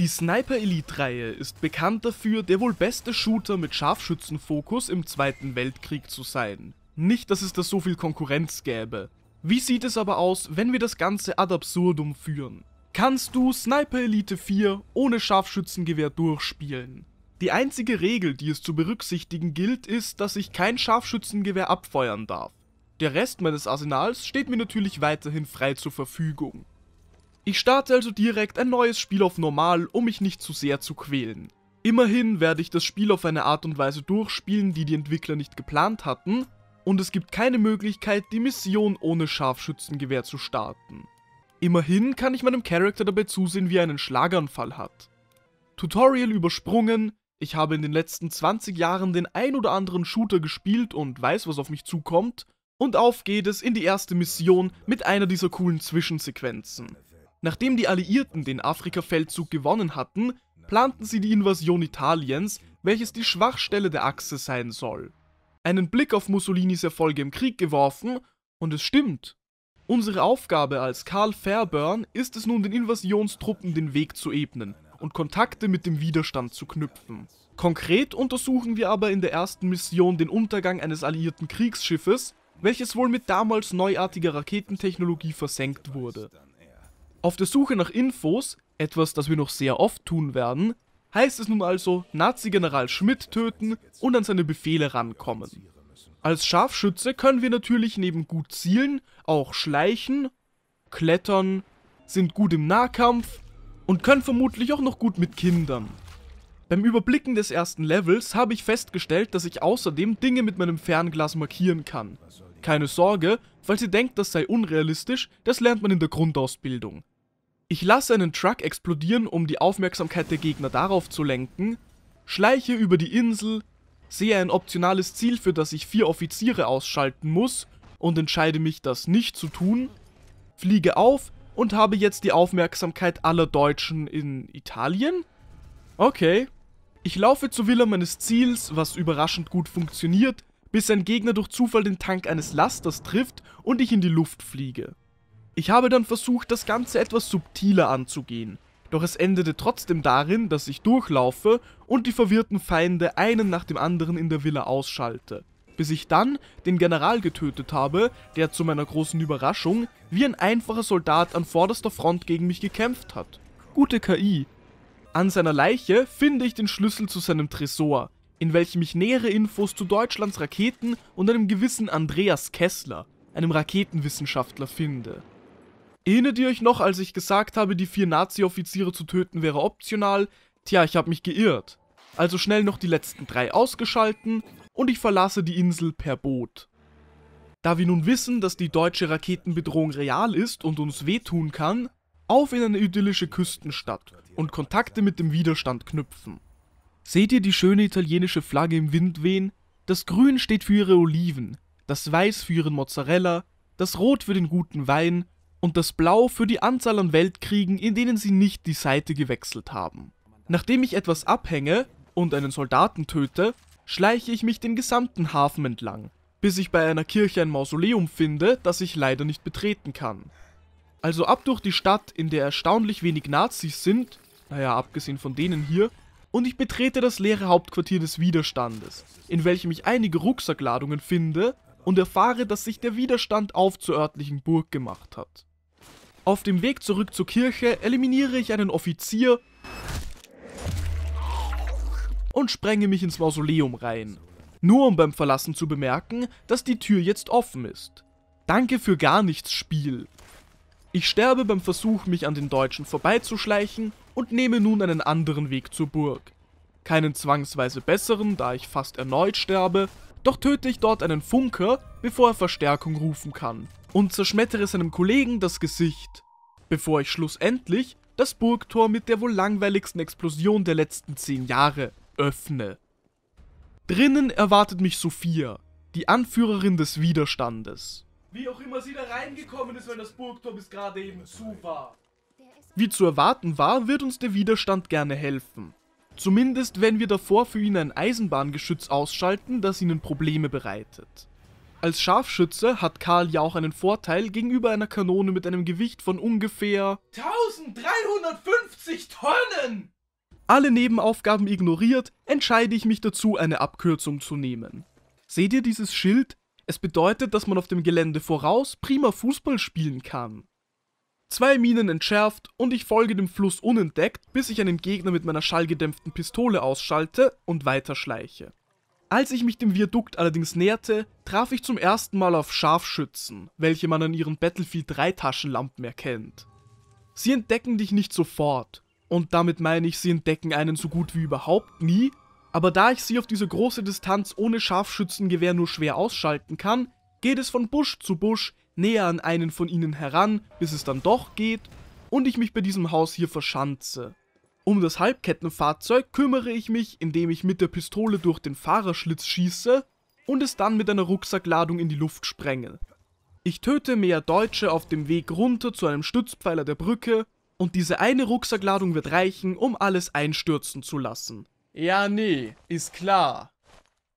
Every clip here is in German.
Die Sniper Elite-Reihe ist bekannt dafür, der wohl beste Shooter mit Scharfschützenfokus im Zweiten Weltkrieg zu sein. Nicht, dass es da so viel Konkurrenz gäbe. Wie sieht es aber aus, wenn wir das Ganze ad absurdum führen? Kannst du Sniper Elite 4 ohne Scharfschützengewehr durchspielen? Die einzige Regel, die es zu berücksichtigen gilt, ist, dass ich kein Scharfschützengewehr abfeuern darf. Der Rest meines Arsenals steht mir natürlich weiterhin frei zur Verfügung. Ich starte also direkt ein neues Spiel auf normal, um mich nicht zu sehr zu quälen. Immerhin werde ich das Spiel auf eine Art und Weise durchspielen, die die Entwickler nicht geplant hatten, und es gibt keine Möglichkeit, die Mission ohne Scharfschützengewehr zu starten. Immerhin kann ich meinem Charakter dabei zusehen, wie er einen Schlaganfall hat. Tutorial übersprungen, ich habe in den letzten 20 Jahren den ein oder anderen Shooter gespielt und weiß, was auf mich zukommt, und auf geht es in die erste Mission mit einer dieser coolen Zwischensequenzen. Nachdem die Alliierten den Afrika-Feldzug gewonnen hatten, planten sie die Invasion Italiens, welches die Schwachstelle der Achse sein soll. Einen Blick auf Mussolinis Erfolge im Krieg geworfen, und es stimmt. Unsere Aufgabe als Karl Fairburn ist es nun den Invasionstruppen den Weg zu ebnen und Kontakte mit dem Widerstand zu knüpfen. Konkret untersuchen wir aber in der ersten Mission den Untergang eines alliierten Kriegsschiffes, welches wohl mit damals neuartiger Raketentechnologie versenkt wurde. Auf der Suche nach Infos, etwas, das wir noch sehr oft tun werden, heißt es nun also Nazi-General Schmidt töten und an seine Befehle rankommen. Als Scharfschütze können wir natürlich neben gut zielen auch schleichen, klettern, sind gut im Nahkampf und können vermutlich auch noch gut mit Kindern. Beim Überblicken des ersten Levels habe ich festgestellt, dass ich außerdem Dinge mit meinem Fernglas markieren kann. Keine Sorge, falls ihr denkt, das sei unrealistisch, das lernt man in der Grundausbildung. Ich lasse einen Truck explodieren, um die Aufmerksamkeit der Gegner darauf zu lenken, schleiche über die Insel, sehe ein optionales Ziel, für das ich vier Offiziere ausschalten muss und entscheide mich, das nicht zu tun, fliege auf und habe jetzt die Aufmerksamkeit aller Deutschen in Italien? Okay. Ich laufe zur Villa meines Ziels, was überraschend gut funktioniert, bis ein Gegner durch Zufall den Tank eines Lasters trifft und ich in die Luft fliege. Ich habe dann versucht, das Ganze etwas subtiler anzugehen. Doch es endete trotzdem darin, dass ich durchlaufe und die verwirrten Feinde einen nach dem anderen in der Villa ausschalte. Bis ich dann den General getötet habe, der zu meiner großen Überraschung wie ein einfacher Soldat an vorderster Front gegen mich gekämpft hat. Gute KI. An seiner Leiche finde ich den Schlüssel zu seinem Tresor, in welchem ich nähere Infos zu Deutschlands Raketen und einem gewissen Andreas Kessler, einem Raketenwissenschaftler, finde. Erinnert ihr euch noch, als ich gesagt habe, die vier Nazi-Offiziere zu töten wäre optional? Tja, ich habe mich geirrt. Also schnell noch die letzten drei ausgeschalten und ich verlasse die Insel per Boot. Da wir nun wissen, dass die deutsche Raketenbedrohung real ist und uns wehtun kann, auf in eine idyllische Küstenstadt und Kontakte mit dem Widerstand knüpfen. Seht ihr die schöne italienische Flagge im Wind wehen? Das Grün steht für ihre Oliven, das Weiß für ihren Mozzarella, das Rot für den guten Wein und das Blau für die Anzahl an Weltkriegen, in denen sie nicht die Seite gewechselt haben. Nachdem ich etwas abhänge und einen Soldaten töte, schleiche ich mich den gesamten Hafen entlang, bis ich bei einer Kirche ein Mausoleum finde, das ich leider nicht betreten kann. Also ab durch die Stadt, in der erstaunlich wenig Nazis sind, naja, abgesehen von denen hier, und ich betrete das leere Hauptquartier des Widerstandes, in welchem ich einige Rucksackladungen finde und erfahre, dass sich der Widerstand auf zur örtlichen Burg gemacht hat. Auf dem Weg zurück zur Kirche eliminiere ich einen Offizier und sprenge mich ins Mausoleum rein. Nur um beim Verlassen zu bemerken, dass die Tür jetzt offen ist. Danke für gar nichts, Spiel. Ich sterbe beim Versuch, mich an den Deutschen vorbeizuschleichen und nehme nun einen anderen Weg zur Burg. Keinen zwangsweise besseren, da ich fast erneut sterbe, doch töte ich dort einen Funker, bevor er Verstärkung rufen kann und zerschmettere seinem Kollegen das Gesicht, bevor ich schlussendlich das Burgtor mit der wohl langweiligsten Explosion der letzten 10 Jahre öffne. Drinnen erwartet mich Sophia, die Anführerin des Widerstandes. Wie auch immer sie da reingekommen ist, wenn das Burgtor bis gerade eben zu war. Wie zu erwarten war, wird uns der Widerstand gerne helfen. Zumindest wenn wir davor für ihn ein Eisenbahngeschütz ausschalten, das ihnen Probleme bereitet. Als Scharfschütze hat Karl ja auch einen Vorteil gegenüber einer Kanone mit einem Gewicht von ungefähr 1350 Tonnen! Alle Nebenaufgaben ignoriert, entscheide ich mich dazu, eine Abkürzung zu nehmen. Seht ihr dieses Schild? Es bedeutet, dass man auf dem Gelände voraus prima Fußball spielen kann. Zwei Minen entschärft und ich folge dem Fluss unentdeckt, bis ich einen Gegner mit meiner schallgedämpften Pistole ausschalte und weiterschleiche. Als ich mich dem Viadukt allerdings näherte, traf ich zum ersten Mal auf Scharfschützen, welche man an ihren Battlefield 3 Taschenlampen erkennt. Sie entdecken dich nicht sofort, und damit meine ich, sie entdecken einen so gut wie überhaupt nie, aber da ich sie auf diese große Distanz ohne Scharfschützengewehr nur schwer ausschalten kann, geht es von Busch zu Busch näher an einen von ihnen heran, bis es dann doch geht und ich mich bei diesem Haus hier verschanze. Um das Halbkettenfahrzeug kümmere ich mich, indem ich mit der Pistole durch den Fahrerschlitz schieße und es dann mit einer Rucksackladung in die Luft sprenge. Ich töte mehr Deutsche auf dem Weg runter zu einem Stützpfeiler der Brücke und diese eine Rucksackladung wird reichen, um alles einstürzen zu lassen. Ja, nee, ist klar.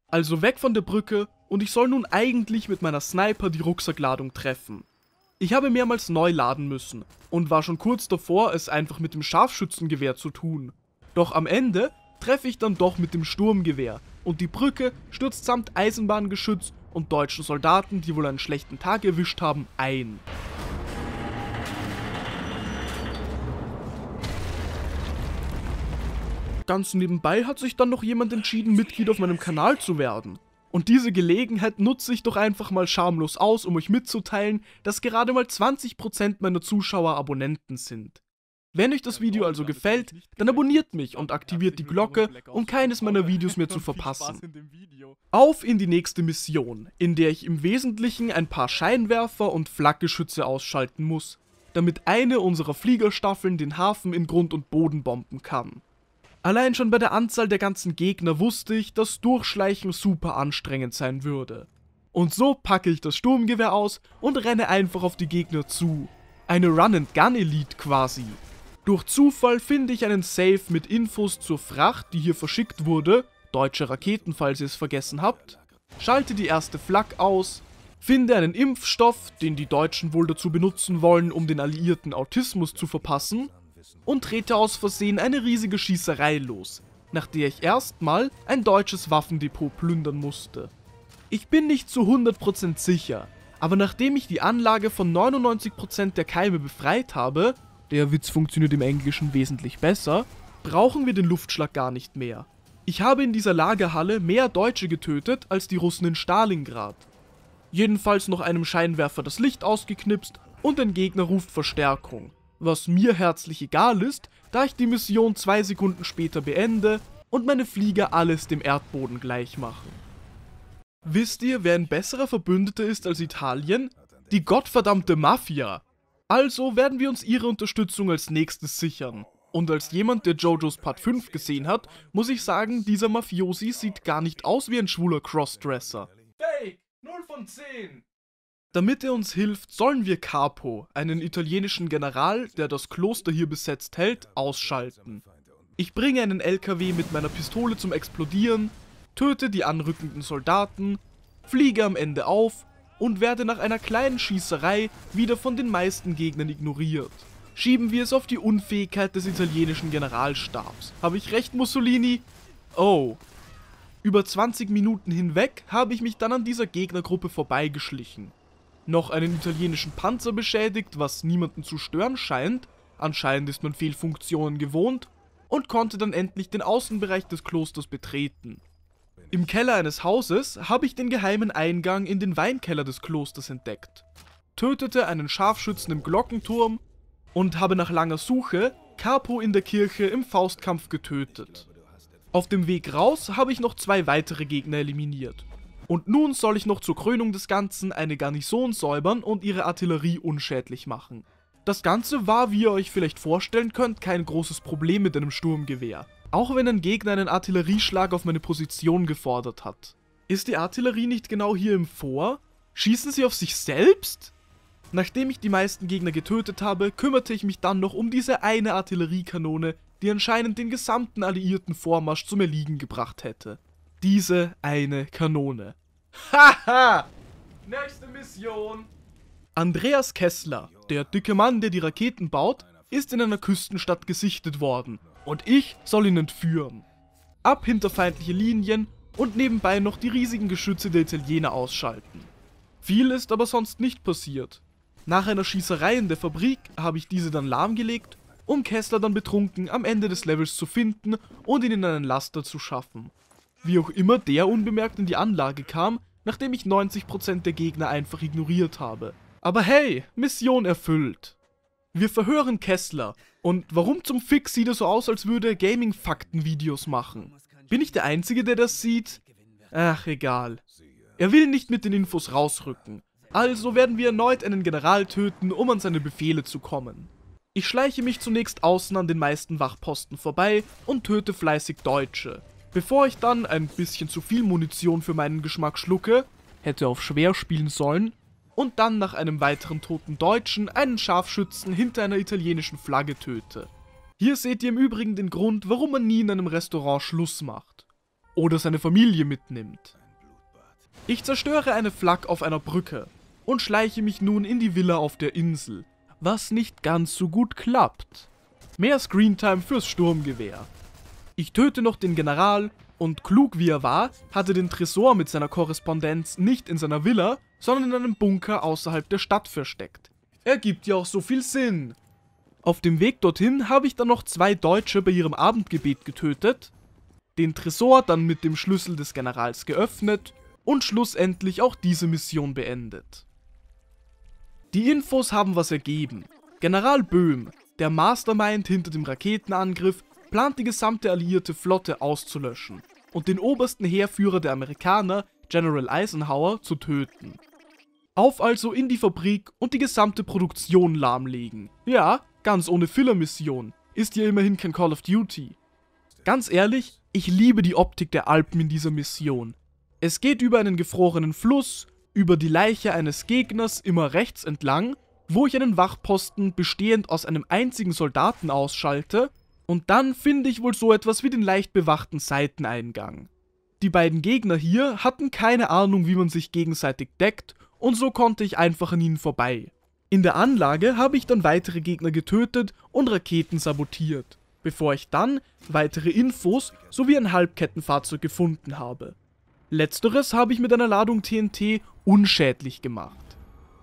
Also weg von der Brücke und ich soll nun eigentlich mit meiner Sniper die Rucksackladung treffen. Ich habe mehrmals neu laden müssen und war schon kurz davor, es einfach mit dem Scharfschützengewehr zu tun. Doch am Ende treffe ich dann doch mit dem Sturmgewehr und die Brücke stürzt samt Eisenbahngeschütz und deutschen Soldaten, die wohl einen schlechten Tag erwischt haben, ein. Ganz nebenbei hat sich dann noch jemand entschieden, Mitglied auf meinem Kanal zu werden. Und diese Gelegenheit nutze ich doch einfach mal schamlos aus, um euch mitzuteilen, dass gerade mal 20% meiner Zuschauer Abonnenten sind. Wenn euch das Video also gefällt, dann abonniert mich und aktiviert die Glocke, um keines meiner Videos mehr zu verpassen. Auf in die nächste Mission, in der ich im Wesentlichen ein paar Scheinwerfer und Flakgeschütze ausschalten muss, damit eine unserer Fliegerstaffeln den Hafen in Grund und Boden bomben kann. Allein schon bei der Anzahl der ganzen Gegner wusste ich, dass Durchschleichen super anstrengend sein würde. Und so packe ich das Sturmgewehr aus und renne einfach auf die Gegner zu. Eine Run-and-Gun-Elite quasi. Durch Zufall finde ich einen Safe mit Infos zur Fracht, die hier verschickt wurde, deutsche Raketen, falls ihr es vergessen habt, schalte die erste Flak aus, finde einen Impfstoff, den die Deutschen wohl dazu benutzen wollen, um den Alliierten Autismus zu verpassen, und drehte aus Versehen eine riesige Schießerei los, nach der ich erstmal ein deutsches Waffendepot plündern musste. Ich bin nicht zu 100% sicher, aber nachdem ich die Anlage von 99% der Keime befreit habe, der Witz funktioniert im Englischen wesentlich besser, brauchen wir den Luftschlag gar nicht mehr. Ich habe in dieser Lagerhalle mehr Deutsche getötet als die Russen in Stalingrad. Jedenfalls noch einem Scheinwerfer das Licht ausgeknipst und ein Gegner ruft Verstärkung was mir herzlich egal ist, da ich die Mission zwei Sekunden später beende und meine Flieger alles dem Erdboden gleich machen. Wisst ihr, wer ein besserer Verbündeter ist als Italien? Die gottverdammte Mafia! Also werden wir uns ihre Unterstützung als nächstes sichern. Und als jemand, der Jojos Part 5 gesehen hat, muss ich sagen, dieser Mafiosi sieht gar nicht aus wie ein schwuler Crossdresser. Fake! 0 von 10! Damit er uns hilft, sollen wir Capo, einen italienischen General, der das Kloster hier besetzt hält, ausschalten. Ich bringe einen LKW mit meiner Pistole zum Explodieren, töte die anrückenden Soldaten, fliege am Ende auf und werde nach einer kleinen Schießerei wieder von den meisten Gegnern ignoriert. Schieben wir es auf die Unfähigkeit des italienischen Generalstabs. Habe ich recht, Mussolini? Oh. Über 20 Minuten hinweg habe ich mich dann an dieser Gegnergruppe vorbeigeschlichen noch einen italienischen Panzer beschädigt, was niemanden zu stören scheint, anscheinend ist man Fehlfunktionen gewohnt, und konnte dann endlich den Außenbereich des Klosters betreten. Im Keller eines Hauses habe ich den geheimen Eingang in den Weinkeller des Klosters entdeckt, tötete einen Scharfschützen im Glockenturm und habe nach langer Suche Capo in der Kirche im Faustkampf getötet. Auf dem Weg raus habe ich noch zwei weitere Gegner eliminiert. Und nun soll ich noch zur Krönung des Ganzen eine Garnison säubern und ihre Artillerie unschädlich machen. Das Ganze war, wie ihr euch vielleicht vorstellen könnt, kein großes Problem mit einem Sturmgewehr. Auch wenn ein Gegner einen Artillerieschlag auf meine Position gefordert hat. Ist die Artillerie nicht genau hier im Vor? Schießen sie auf sich selbst? Nachdem ich die meisten Gegner getötet habe, kümmerte ich mich dann noch um diese eine Artilleriekanone, die anscheinend den gesamten alliierten Vormarsch zum Erliegen gebracht hätte diese eine Kanone. Haha! Nächste Mission! Andreas Kessler, der dicke Mann, der die Raketen baut, ist in einer Küstenstadt gesichtet worden und ich soll ihn entführen. Ab hinter feindliche Linien und nebenbei noch die riesigen Geschütze der Italiener ausschalten. Viel ist aber sonst nicht passiert. Nach einer Schießerei in der Fabrik habe ich diese dann lahmgelegt, um Kessler dann betrunken am Ende des Levels zu finden und ihn in einen Laster zu schaffen. Wie auch immer der unbemerkt in die Anlage kam, nachdem ich 90% der Gegner einfach ignoriert habe. Aber hey, Mission erfüllt. Wir verhören Kessler. Und warum zum Fix sieht er so aus, als würde er Gaming-Fakten-Videos machen? Bin ich der Einzige, der das sieht? Ach, egal. Er will nicht mit den Infos rausrücken. Also werden wir erneut einen General töten, um an seine Befehle zu kommen. Ich schleiche mich zunächst außen an den meisten Wachposten vorbei und töte fleißig Deutsche. Bevor ich dann ein bisschen zu viel Munition für meinen Geschmack schlucke, hätte auf schwer spielen sollen, und dann nach einem weiteren toten Deutschen einen Scharfschützen hinter einer italienischen Flagge töte. Hier seht ihr im Übrigen den Grund, warum man nie in einem Restaurant Schluss macht. Oder seine Familie mitnimmt. Ich zerstöre eine Flak auf einer Brücke und schleiche mich nun in die Villa auf der Insel, was nicht ganz so gut klappt. Mehr Screentime fürs Sturmgewehr. Ich töte noch den General und klug wie er war, hatte den Tresor mit seiner Korrespondenz nicht in seiner Villa, sondern in einem Bunker außerhalb der Stadt versteckt. Ergibt ja auch so viel Sinn. Auf dem Weg dorthin habe ich dann noch zwei Deutsche bei ihrem Abendgebet getötet, den Tresor dann mit dem Schlüssel des Generals geöffnet und schlussendlich auch diese Mission beendet. Die Infos haben was ergeben. General Böhm, der Mastermind hinter dem Raketenangriff, plant die gesamte alliierte Flotte auszulöschen und den obersten Heerführer der Amerikaner, General Eisenhower, zu töten. Auf also in die Fabrik und die gesamte Produktion lahmlegen. Ja, ganz ohne Filler-Mission. Ist ja immerhin kein Call of Duty. Ganz ehrlich, ich liebe die Optik der Alpen in dieser Mission. Es geht über einen gefrorenen Fluss, über die Leiche eines Gegners immer rechts entlang, wo ich einen Wachposten bestehend aus einem einzigen Soldaten ausschalte und dann finde ich wohl so etwas wie den leicht bewachten Seiteneingang. Die beiden Gegner hier hatten keine Ahnung, wie man sich gegenseitig deckt und so konnte ich einfach an ihnen vorbei. In der Anlage habe ich dann weitere Gegner getötet und Raketen sabotiert, bevor ich dann weitere Infos sowie ein Halbkettenfahrzeug gefunden habe. Letzteres habe ich mit einer Ladung TNT unschädlich gemacht.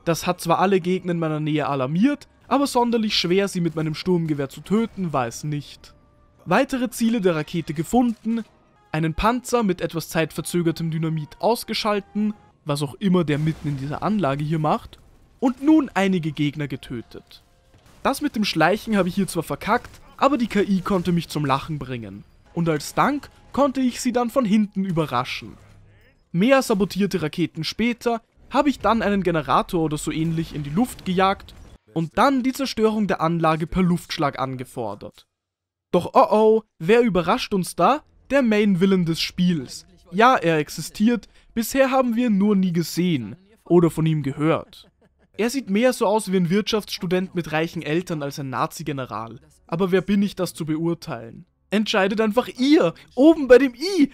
Das hat zwar alle Gegner in meiner Nähe alarmiert, aber sonderlich schwer, sie mit meinem Sturmgewehr zu töten, war es nicht. Weitere Ziele der Rakete gefunden, einen Panzer mit etwas zeitverzögertem Dynamit ausgeschalten, was auch immer der mitten in dieser Anlage hier macht, und nun einige Gegner getötet. Das mit dem Schleichen habe ich hier zwar verkackt, aber die KI konnte mich zum Lachen bringen. Und als Dank konnte ich sie dann von hinten überraschen. Mehr sabotierte Raketen später habe ich dann einen Generator oder so ähnlich in die Luft gejagt und dann die Zerstörung der Anlage per Luftschlag angefordert. Doch oh oh, wer überrascht uns da? Der Main-Villain des Spiels. Ja, er existiert, bisher haben wir ihn nur nie gesehen oder von ihm gehört. Er sieht mehr so aus wie ein Wirtschaftsstudent mit reichen Eltern als ein Nazi-General. Aber wer bin ich, das zu beurteilen? Entscheidet einfach ihr, oben bei dem I!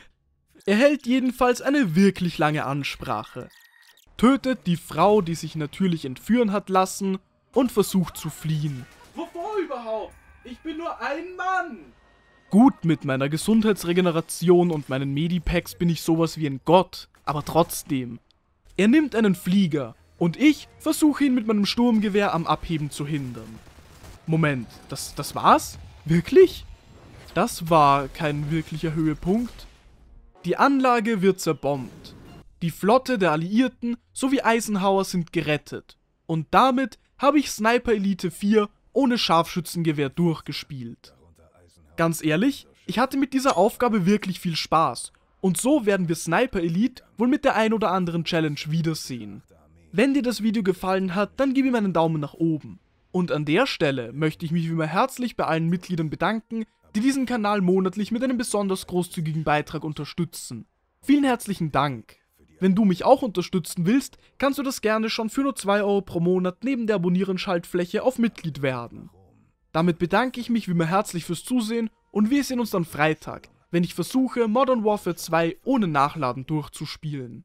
Er hält jedenfalls eine wirklich lange Ansprache. Tötet die Frau, die sich natürlich entführen hat lassen und versucht zu fliehen. Wovor überhaupt? Ich bin nur ein Mann! Gut, mit meiner Gesundheitsregeneration und meinen Medipacks bin ich sowas wie ein Gott, aber trotzdem. Er nimmt einen Flieger und ich versuche ihn mit meinem Sturmgewehr am Abheben zu hindern. Moment, das, das war's? Wirklich? Das war kein wirklicher Höhepunkt. Die Anlage wird zerbombt. Die Flotte der Alliierten sowie Eisenhower sind gerettet. Und damit habe ich Sniper Elite 4 ohne Scharfschützengewehr durchgespielt. Ganz ehrlich, ich hatte mit dieser Aufgabe wirklich viel Spaß und so werden wir Sniper Elite wohl mit der ein oder anderen Challenge wiedersehen. Wenn dir das Video gefallen hat, dann gib ihm einen Daumen nach oben. Und an der Stelle möchte ich mich wie immer herzlich bei allen Mitgliedern bedanken, die diesen Kanal monatlich mit einem besonders großzügigen Beitrag unterstützen. Vielen herzlichen Dank! Wenn du mich auch unterstützen willst, kannst du das gerne schon für nur 2 Euro pro Monat neben der Abonnieren-Schaltfläche auf Mitglied werden. Damit bedanke ich mich wie immer herzlich fürs Zusehen und wir sehen uns dann Freitag, wenn ich versuche, Modern Warfare 2 ohne Nachladen durchzuspielen.